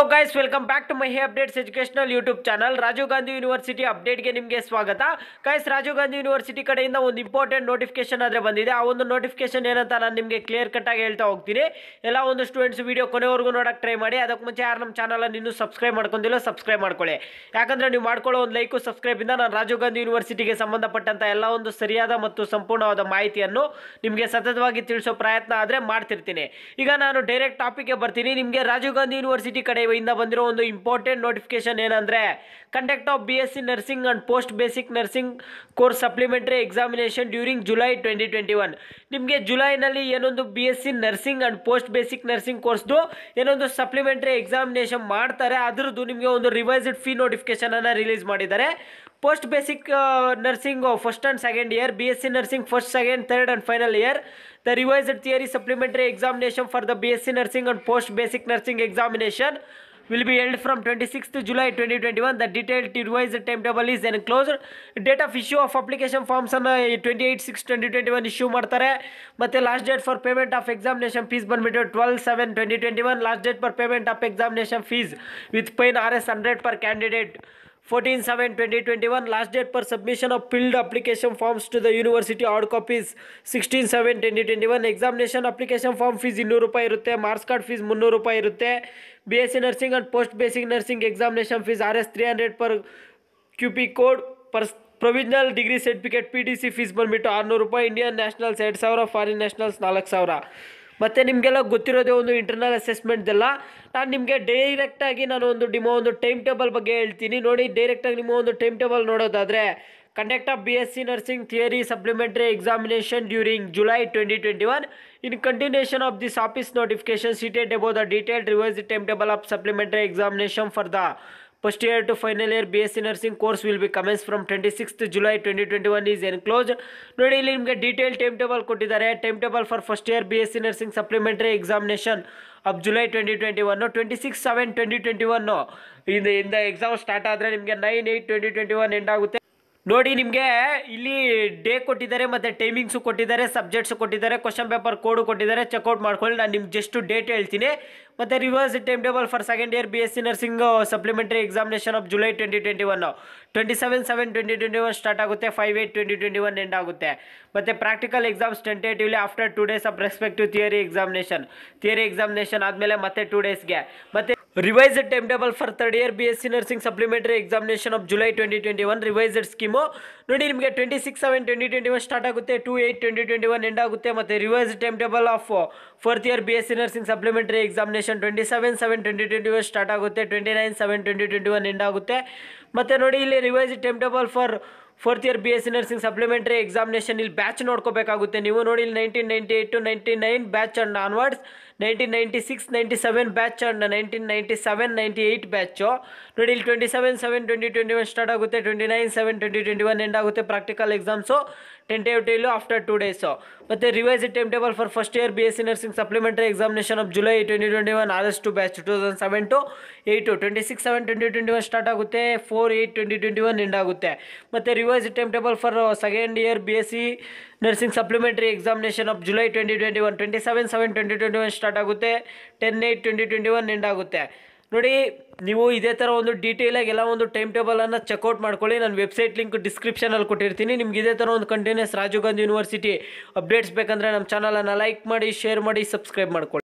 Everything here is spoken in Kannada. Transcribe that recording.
hello guys welcome back to Mahi updates educational YouTube channel Rajiv Gandhi university ಅಪ್ಡೇಟ್ಗೆ ನಿಮಗೆ ಸ್ವಾಗತ ಗಾಯ್ಸ್ ರಾಜೀವ್ ಗಾಂಧಿ ಯೂನಿವರ್ಸಿಟಿ ಕಡೆಯಿಂದ ಒಂದು ಇಂಪಾರ್ಟೆಂಟ್ ನೋಟಿಫಿಕೇಶನ್ ಆದರೆ ಬಂದಿದೆ ಆ ಒಂದು ನೋಟಿಫಿಕೇಶನ್ ಏನಂತ ನಾನು ನಿಮಗೆ ಕ್ಲಿಯರ್ ಕಟ್ಟಾಗಿ ಹೇಳ್ತಾ ಹೋಗ್ತೀನಿ ಎಲ್ಲ ಒಂದು ಸ್ಟೂಡೆಂಟ್ಸ್ ವೀಡಿಯೋ ಕೊನೆವರೆಗೂ ನೋಡೋಕ್ಕೆ ಟ್ರೈ ಮಾಡಿ ಅದಕ್ಕೆ ಮುಂಚೆ ಯಾರು ನಮ್ಮ ಚಾನಲನ್ನು ಇನ್ನೂ ಸಬ್ಸ್ಕ್ರೈಬ್ ಮಾಡ್ಕೊಂಡಿಲ್ಲ ಸಬ್ಸ್ಕ್ರೈಬ್ ಮಾಡ್ಕೊಳ್ಳಿ ಯಾಕಂದರೆ ನೀವು ಮಾಡ್ಕೊಳ್ಳೋ ಒಂದು ಲೈಕು ಸಬ್ಸ್ಕ್ರೈಬಿಂದ ನಾನು ರಾಜೀವ್ ಗಾಂಧಿ ಯೂನಿವರ್ಸಿಟಿಗೆ ಸಂಬಂಧಪಟ್ಟಂತ ಎಲ್ಲ ಒಂದು ಸರಿಯಾದ ಮತ್ತು ಸಂಪೂರ್ಣವಾದ ಮಾಹಿತಿಯನ್ನು ನಿಮಗೆ ಸತತವಾಗಿ ತಿಳಿಸೋ ಪ್ರಯತ್ನ ಆದರೆ ಮಾಡ್ತಿರ್ತೀನಿ ಈಗ ನಾನು ಡೈರೆಕ್ಟ್ ಟಾಪಿಕ್ಗೆ ಬರ್ತೀನಿ ನಿಮಗೆ ರಾಜೀವ್ ಗಾಂಧಿ ಯೂನಿವರ್ಸಿಟಿ ಕಡೆ ಇಂದ ಬಂದಿರೋ ಒಂದು ಇಂಪಾರ್ಟೆಂಟ್ ನೋಟಿಫಿಕೇಶನ್ ಏನಂದರೆ conduct of B S C nursing and post basic nursing course supplementary examination during July twenty twenty one ನಿಮಗೆ ಜುಲೈನಲ್ಲಿ ಏನೊಂದು B S C nursing and post basic nursing ಕೋರ್ಸ್ದು ಏನೊಂದು ಸಪ್ಲಿಮೆಂಟರಿ ಎಕ್ಸಾಮಿನೇಷನ್ ಮಾಡ್ತಾರೆ ಅದರದ್ದು ನಿಮಗೆ ಒಂದು ರಿವೈಸ್ಡ್ ಫೀ ನೋಟಿಫಿಕೇಶನನ್ನು ರಿಲೀಸ್ ಮಾಡಿದ್ದಾರೆ post basic nursing first and second year BSc nursing first second third and final year the revise theory supplementary examination for the BSc nursing and post basic nursing examination will be held from twenty six July twenty twenty one the detail revise time table is enclosed date of issue of application forms twenty eight six twenty twenty one issue मतरे मैं last date for payment of examination fees बंदू twelve seven twenty twenty one last date for payment of examination fees with pen R S hundred per candidate 14 7 2021 last date for submission of filled application forms to the university hard copies 16 7 2021 examination application form fees ಇನ್ನೂರು ರೂಪಾಯಿ ಇರುತ್ತೆ ಮಾರ್ಕ್ಸ್ ಕಾರ್ಡ್ ಫೀಸ್ ಮುನ್ನೂರು ರೂಪಾಯಿ ಇರುತ್ತೆ B S C nursing and post basic nursing examination fees R S three hundred per Q P code per provisional degree certificate P D C fees ಬಂದುಬಿಟ್ಟು ಆರುನೂರು ರೂಪಾಯಿ ಇಂಡಿಯನ್ ನ್ಯಾಷನಲ್ಸ್ ಎರಡು ಸಾವಿರ ಫಾರಿನ್ ನ್ಯಾಷನಲ್ಸ್ ನಾಲ್ಕು ಸಾವಿರ ಮತ್ತು ನಿಮಗೆಲ್ಲ ಗೊತ್ತಿರೋದೇ ಒಂದು ಇಂಟರ್ನಲ್ ಅಸೆಸ್ಮೆಂಟ್ದೆಲ್ಲ ನಾನು ನಿಮಗೆ ಡೈರೆಕ್ಟಾಗಿ ನಾನು ಒಂದು ಡಿಮೋ ಒಂದು ಟೈಮ್ ಟೇಬಲ್ ಬಗ್ಗೆ ಹೇಳ್ತೀನಿ ನೋಡಿ ಡೈರೆಕ್ಟಾಗಿ ನಿಮ್ಮ ಒಂದು ಟೈಮ್ ಟೇಬಲ್ ನೋಡೋದಾದರೆ conduct of B S C nursing theory supplementary examination during July twenty twenty one in continuation of this office notification cited above the detailed revise time table of supplementary examination for the first year to final S C nursing course will be nursing from twenty six July twenty twenty one is enclosed ನೋಡಿ ಇಲ್ಲಿ ನಿಮಗೆ ಡೀಟೇಲ್ ಟೈಮ್ ಟೇಬಲ್ ಕೊಟ್ಟಿದ್ದಾರೆ time table for first year B S C nursing supplementary examination of July twenty twenty one twenty six seven twenty twenty one ಇಂದ ಎಕ್ಸಾಮ್ ಸ್ಟಾರ್ಟ್ ಆದರೆ ನಿಮಗೆ nine eight twenty twenty one end ಆಗುತ್ತೆ ನೋಡಿ ನಿಮಗೆ ಇಲ್ಲಿ ಡೇ ಕೊಟ್ಟಿದ್ದಾರೆ ಮತ್ತು ಟೈಮಿಂಗ್ಸು ಕೊಟ್ಟಿದ್ದಾರೆ ಸಬ್ಜೆಕ್ಟ್ಸು ಕೊಟ್ಟಿದ್ದಾರೆ ಕ್ವಶನ್ ಪೇಪರ್ ಕೋಡು ಕೊಟ್ಟಿದ್ದಾರೆ ಚೆಕ್ಔಟ್ ಮಾಡ್ಕೊಳ್ಳಿ ನಾನು ನಿಮ್ಗೆ ಜಸ್ಟ್ ಡೇಟ್ ಹೇಳ್ತೀನಿ ಮತ್ತು revised time table for second year B S C nursing supplementary examination of July twenty twenty one twenty seven seven twenty twenty one start ಆಗುತ್ತೆ five eight twenty twenty one end ಆಗುತ್ತೆ ಮತ್ತು practical exams tentatively after two days of respective theory examination theory examination ಆದಮೇಲೆ ಮತ್ತೆ ಟೂ ಡೇಸ್ಗೆ ಮತ್ತು revised time table for third year B S C nursing supplementary examination of July twenty twenty one revised scheme ನೋಡಿ ನಿಮಗೆ twenty six seven twenty twenty one start ಆಗುತ್ತೆ two eight twenty twenty one end ಆಗುತ್ತೆ ಮತ್ತು revised time table of fourth year B S C nursing supplementary examination twenty seven seven twenty twenty one start ಆಗುತ್ತೆ twenty nine seven twenty twenty one end ಆಗುತ್ತೆ ಮತ್ತು ನೋಡಿ ಇಲ್ಲಿ revised time table for fourth year B S C nursing supplementary examination ಇಲ್ಲಿ ಬ್ಯಾಚ್ ನೋಡ್ಕೋಬೇಕಾಗುತ್ತೆ ನೀವು ನೋಡಿ ಇಲ್ಲಿ nineteen ninety eight to ninety nine batch and onwards nineteen ninety six ninety seven batch and nineteen ninety seven ninety eight batch ನೋಡಿ ಇಲ್ಲಿ twenty seven seven twenty twenty one start ಆಗುತ್ತೆ twenty nine seven twenty twenty one end ಆಗುತ್ತೆ practical exams tentatively after two days ಮತ್ತು revise time table for first year B S C nursing supplementary examination of July twenty twenty one August to batch two thousand seven to eight twenty six seven twenty twenty one start ಆಗುತ್ತೆ four eight twenty twenty one end ಆಗುತ್ತೆ ಮತ್ತು revise time table for second year B S C nursing supplementary examination of July twenty twenty one twenty seven seven twenty twenty one start ಆಗುತ್ತೆ ten eight twenty twenty one end ಆಗುತ್ತೆ ನೋಡಿ ನೀವು ಇದೇ ಥರ ಒಂದು ಡೀಟೇಲಾಗಿ ಎಲ್ಲ ಒಂದು ಟೈಮ್ ಟೇಬಲನ್ನು ಚೆಕ್ಔಟ್ ಮಾಡ್ಕೊಳ್ಳಿ ನಾನು ವೆಬ್ಸೈಟ್ ಲಿಂಕ್ ಡಿಸ್ಕ್ರಿಪ್ಷನಲ್ಲಿ ಕೊಟ್ಟಿರ್ತೀನಿ ನಿಮ್ಗೆ ಇದೇ ಥರ ಒಂದು continues Rajiv Gandhi university updates ಬೇಕಂದರೆ ನಮ್ಮ ಚಾನಲನ್ನು ಲೈಕ್ ಮಾಡಿ ಶೇರ್ ಮಾಡಿ ಸಬ್ಸ್ಕ್ರೈಬ್ ಮಾಡ್ಕೊಳ್ಳಿ